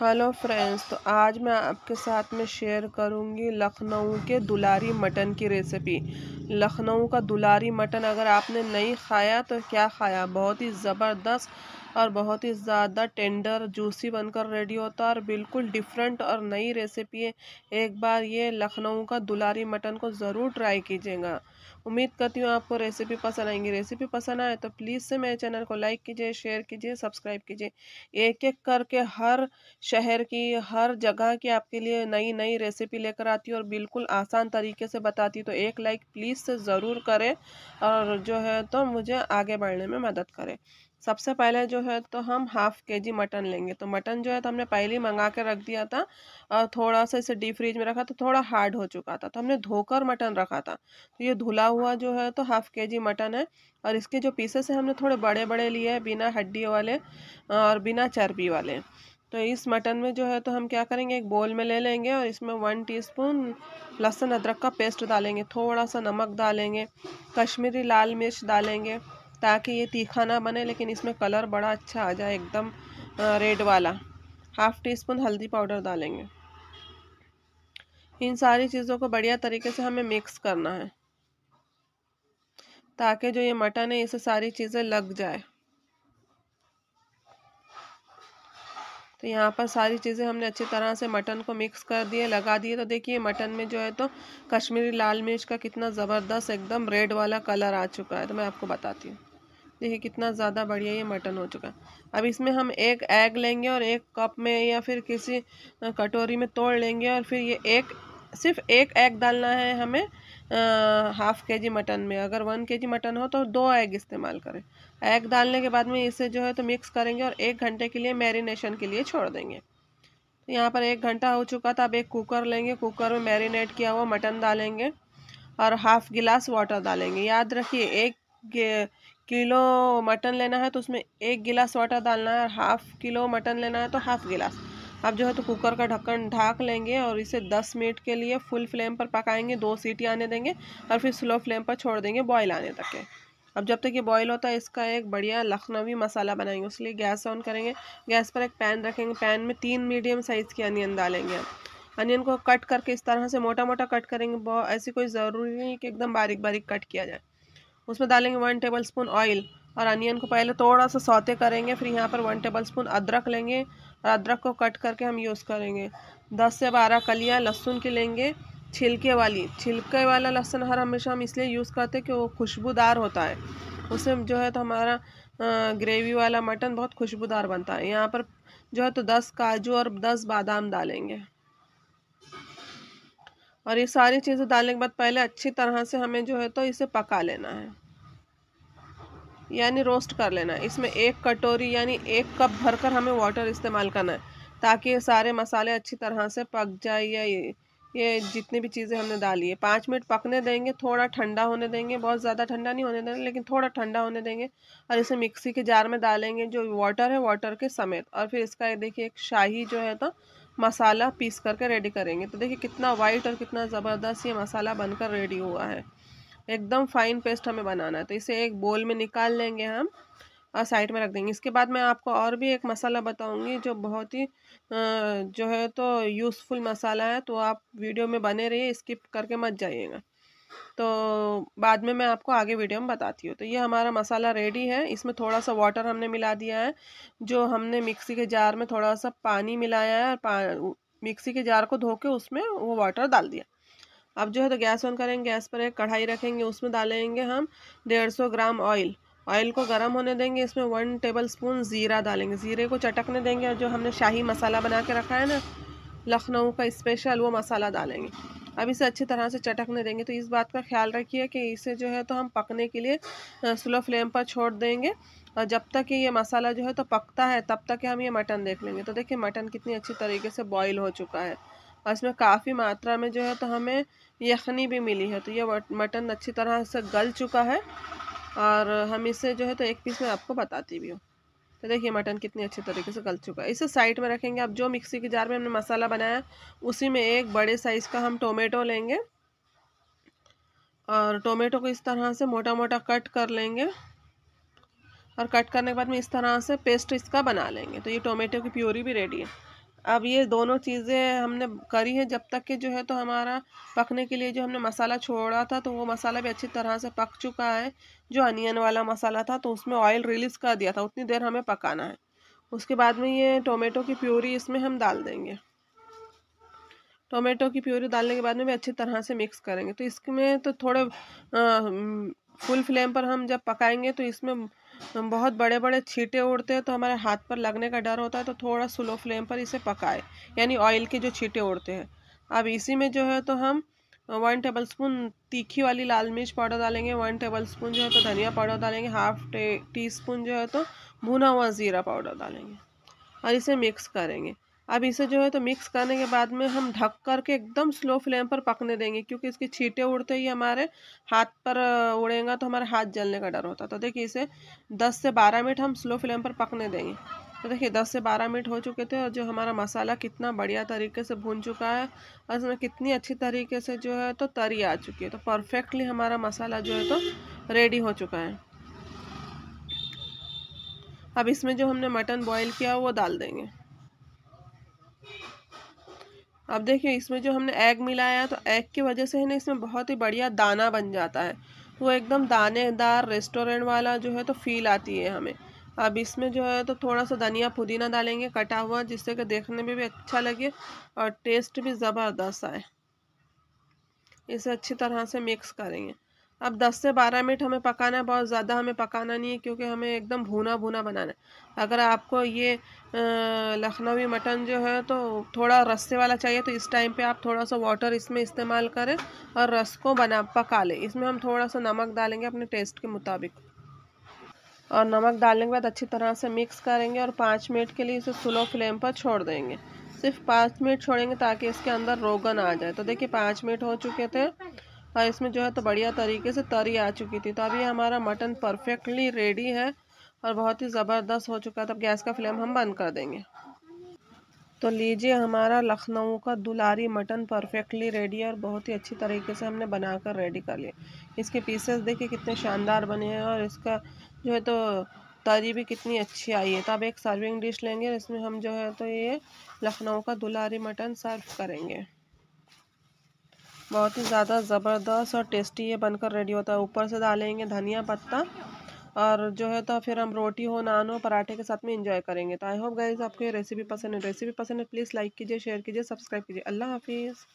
hello friends तो आज मैं आपके साथ में शेयर करूंगी लखनऊ के दुलारी मटन की रेसिपी लखनऊ का दुलारी मटन अगर आपने नहीं खाया तो क्या खाया बहुत ही ज़बरदस्त और बहुत ही ज़्यादा टेंडर जूसी बनकर रेडी होता है और बिल्कुल डिफरेंट और नई रेसिपी है एक बार ये लखनऊ का दुलारी मटन को ज़रूर ट्राई कीजिएगा उम्मीद करती हूँ आपको रेसिपी पसंद आएंगी रेसिपी पसंद आए तो प्लीज़ से मेरे चैनल को लाइक कीजिए शेयर कीजिए सब्सक्राइब कीजिए एक एक करके हर शहर की हर जगह की आपके लिए नई नई रेसिपी लेकर आती हूँ और बिल्कुल आसान तरीके से बताती हूँ तो एक लाइक प्लीज़ से ज़रूर करें और जो है तो मुझे आगे बढ़ने में मदद करें सबसे पहले जो है तो हम हाफ के जी मटन लेंगे तो मटन जो है तो हमने पहले ही मंगा के रख दिया था और थोड़ा सा इसे डीप फ्रिज में रखा तो थोड़ा हार्ड हो चुका था तो हमने धोकर मटन रखा था तो ये धुला हुआ जो है तो हाफ के जी मटन है और इसके जो पीसेस हैं हमने थोड़े बड़े बड़े लिए हैं बिना हड्डी वाले और बिना चर्बी वाले तो इस मटन में जो है तो हम क्या करेंगे एक बोल में ले लेंगे और इसमें वन टीस्पून लहसुन अदरक का पेस्ट डालेंगे थोड़ा सा नमक डालेंगे कश्मीरी लाल मिर्च डालेंगे ताकि ये तीखा ना बने लेकिन इसमें कलर बड़ा अच्छा आ जाए एकदम रेड वाला हाफ़ टी स्पून हल्दी पाउडर डालेंगे इन सारी चीज़ों को बढ़िया तरीके से हमें मिक्स करना है ताकि जो ये मटन है इसे सारी चीज़ें लग जाए तो यहाँ पर सारी चीज़ें हमने अच्छी तरह से मटन को मिक्स कर दिए लगा दिए तो देखिए मटन में जो है तो कश्मीरी लाल मिर्च का कितना ज़बरदस्त एकदम रेड वाला कलर आ चुका है तो मैं आपको बताती हूँ देखिए कितना ज़्यादा बढ़िया ये मटन हो चुका है अब इसमें हम एक एग लेंगे और एक कप में या फिर किसी कटोरी में तोड़ लेंगे और फिर ये एक सिर्फ एक एग डालना है हमें आ, हाफ के जी मटन में अगर वन के जी मटन हो तो दो एग इस्तेमाल करें एग डालने के बाद में इसे जो है तो मिक्स करेंगे और एक घंटे के लिए मैरिनेशन के लिए छोड़ देंगे तो यहाँ पर एक घंटा हो चुका था अब एक कुकर लेंगे कुकर में मैरिनेट किया हुआ मटन डालेंगे और हाफ गिलास वाटर डालेंगे याद रखिए एक किलो मटन लेना है तो उसमें एक गिलास वाटर डालना है और हाफ़ किलो मटन लेना है तो हाफ़ गिलास आप जो है तो कुकर का ढक्कन ढाक लेंगे और इसे 10 मिनट के लिए फुल फ्लेम पर पकाएंगे दो सीटी आने देंगे और फिर स्लो फ्लेम पर छोड़ देंगे बॉयल आने तक के अब जब तक ये बॉईल होता है इसका एक बढ़िया लखनवी मसाला बनाएंगे उसके लिए गैस ऑन करेंगे गैस पर एक पैन रखेंगे पैन में तीन मीडियम साइज़ की अनियन डालेंगे अनियन को कट करके इस तरह से मोटा मोटा कट करेंगे ऐसी कोई ज़रूरी नहीं कि एकदम बारीक बारीक कट किया जाए उसमें डालेंगे वन टेबल स्पून ऑयल और अनियन को पहले थोड़ा सा सौते करेंगे फिर यहाँ पर वन टेबल स्पून अदरक लेंगे और अदरक को कट करके हम यूज़ करेंगे दस से बारह कलियाँ लहसुन की लेंगे छिलके वाली छिलके वाला लहसुन हर हमेशा हम इसलिए यूज़ करते हैं कि वो खुशबूदार होता है उससे जो है तो हमारा ग्रेवी वाला मटन बहुत खुशबूदार बनता है यहाँ पर जो है तो दस काजू और दस बादाम डालेंगे और ये सारी चीज़ें डालने के बाद पहले अच्छी तरह से हमें जो है तो इसे पका लेना है यानी रोस्ट कर लेना है इसमें एक कटोरी यानी एक कप भरकर हमें वाटर इस्तेमाल करना है ताकि ये सारे मसाले अच्छी तरह से पक जाए या ये ये जितनी भी चीज़ें हमने डाली है पाँच मिनट पकने देंगे थोड़ा ठंडा होने देंगे बहुत ज़्यादा ठंडा नहीं होने देंगे लेकिन थोड़ा ठंडा होने देंगे और इसे मिक्सी के जार में डालेंगे जो वाटर है वाटर के समेत और फिर इसका देखिए एक शाही जो है तो मसाला पीस करके रेडी करेंगे तो देखिए कितना वाइट और कितना ज़बरदस्त ये मसाला बनकर रेडी हुआ है एकदम फाइन पेस्ट हमें बनाना है तो इसे एक बोल में निकाल लेंगे हम और साइड में रख देंगे इसके बाद मैं आपको और भी एक मसाला बताऊंगी जो बहुत ही जो है तो यूज़फुल मसाला है तो आप वीडियो में बने रहिए स्किप करके मत जाइएगा तो बाद में मैं आपको आगे वीडियो में बताती हूँ तो ये हमारा मसाला रेडी है इसमें थोड़ा सा वाटर हमने मिला दिया है जो हमने मिक्सी के जार में थोड़ा सा पानी मिलाया है और मिक्सी के जार को धो के उसमें वो वाटर डाल दिया अब जो है तो गैस ऑन करेंगे गैस पर एक कढ़ाई रखेंगे उसमें डालेंगे हम डेढ़ सौ ग्राम ऑयल ऑयल को गर्म होने देंगे इसमें वन टेबल स्पून ज़ीरा डालेंगे ज़ीरे को चटकने देंगे और जो हमने शाही मसाला बना के रखा है ना लखनऊ का स्पेशल वो मसाला डालेंगे अब इसे अच्छी तरह से चटकने देंगे तो इस बात का ख्याल रखिए कि इसे जो है तो हम पकने के लिए स्लो फ्लेम पर छोड़ देंगे और जब तक ये मसाला जो है तो पकता है तब तक हम ये मटन देख लेंगे तो देखिए मटन कितनी अच्छी तरीके से बॉईल हो चुका है और इसमें काफ़ी मात्रा में जो है तो हमें यखनी भी मिली है तो ये मटन अच्छी तरह से गल चुका है और हम इसे जो है तो एक पीस में आपको बताती भी हूँ तो देखिए मटन कितनी अच्छे तरीके से गल चुका है इसे साइड में रखेंगे अब जो मिक्सी के जार में हमने मसाला बनाया उसी में एक बड़े साइज़ का हम टोमेटो लेंगे और टोमेटो को इस तरह से मोटा मोटा कट कर लेंगे और कट करने के बाद में इस तरह से पेस्ट इसका बना लेंगे तो ये टोमेटो की प्योरी भी रेडी है अब ये दोनों चीज़ें हमने करी है जब तक कि जो है तो हमारा पकने के लिए जो हमने मसाला छोड़ा था तो वो मसाला भी अच्छी तरह से पक चुका है जो अनियन वाला मसाला था तो उसमें ऑयल रिलीज़ कर दिया था उतनी देर हमें पकाना है उसके बाद में ये टोमेटो की प्यूरी इसमें हम डाल देंगे टोमेटो की प्यूरी डालने के बाद में भी अच्छी तरह से मिक्स करेंगे तो इसमें तो थोड़े फुल फ्लेम हम्म, पर हम जब पकाएंगे तो इसमें हम बहुत बड़े बड़े छीटे उड़ते हैं तो हमारे हाथ पर लगने का डर होता है तो थोड़ा स्लो फ्लेम पर इसे पकाए यानी ऑयल के जो छीटे उड़ते हैं अब इसी में जो है तो हम वन टेबल स्पून तीखी वाली लाल मिर्च पाउडर डालेंगे वन टेबल स्पून जो है तो धनिया पाउडर डालेंगे हाफ टी स्पून जो है तो भुना हुआ ज़ीरा पाउडर डालेंगे और इसे मिक्स करेंगे अब इसे जो है तो मिक्स करने के बाद में हम ढक करके एकदम स्लो फ्लेम पर पकने देंगे क्योंकि इसके छींटे उड़ते ही हमारे हाथ पर उड़ेगा तो हमारे हाथ जलने का डर होता है तो देखिए इसे 10 से 12 मिनट हम स्लो फ्लेम पर पकने देंगे तो देखिए 10 से 12 मिनट हो चुके थे और जो हमारा मसाला कितना बढ़िया तरीके से भून चुका है और इसमें कितनी अच्छी तरीके से जो है तो तरी आ चुकी है तो परफेक्टली हमारा मसाला जो है तो रेडी हो चुका है अब इसमें जो हमने मटन बॉयल किया वो डाल देंगे अब देखिए इसमें जो हमने एग मिलाया तो एग की वजह से है ना इसमें बहुत ही बढ़िया दाना बन जाता है वो एकदम दानेदार रेस्टोरेंट वाला जो है तो फील आती है हमें अब इसमें जो है तो थोड़ा सा धनिया पुदीना डालेंगे कटा हुआ जिससे कि देखने में भी अच्छा लगे और टेस्ट भी ज़बरदस्त आए इसे अच्छी तरह से मिक्स करेंगे अब 10 से 12 मिनट हमें पकाना है बहुत ज़्यादा हमें पकाना नहीं है क्योंकि हमें एकदम भूना भूना बनाना है अगर आपको ये लखनवी मटन जो है तो थोड़ा रस्से वाला चाहिए तो इस टाइम पे आप थोड़ा सा वाटर इसमें इस्तेमाल करें और रस को बना पका लें इसमें हम थोड़ा सा नमक डालेंगे अपने टेस्ट के मुताबिक और नमक डालने के बाद अच्छी तरह से मिक्स करेंगे और पाँच मिनट के लिए इसे स्लो फ्लेम पर छोड़ देंगे सिर्फ पाँच मिनट छोड़ेंगे ताकि इसके अंदर रोगन आ जाए तो देखिए पाँच मिनट हो चुके थे और हाँ, इसमें जो है तो बढ़िया तरीके से तरी आ चुकी थी तो अभी हमारा मटन परफेक्टली रेडी है और बहुत ही ज़बरदस्त हो चुका है तो गैस का फ्लेम हम बंद कर देंगे तो लीजिए हमारा लखनऊ का दुलारी मटन परफेक्टली रेडी है और बहुत ही अच्छी तरीके से हमने बनाकर रेडी कर लिया इसके पीसेस देखिए कितने शानदार बने हैं और इसका जो है तो तरी भी कितनी अच्छी आई है तो अब एक सर्विंग डिश लेंगे इसमें हम जो है तो ये लखनऊ का दुलारी मटन सर्व करेंगे बहुत ही ज़्यादा ज़बरदस्त और टेस्टी ये बनकर रेडी होता है ऊपर से डालेंगे धनिया पत्ता और जो है तो फिर हम रोटी हो नान हो पराठे के साथ में इंजॉय करेंगे तो आई होप गाइज आपको ये रेसिपी पसंद है रेसिपी पसंद है प्लीज़ लाइक कीजिए शेयर कीजिए सब्सक्राइब कीजिए अल्लाह हाफिज़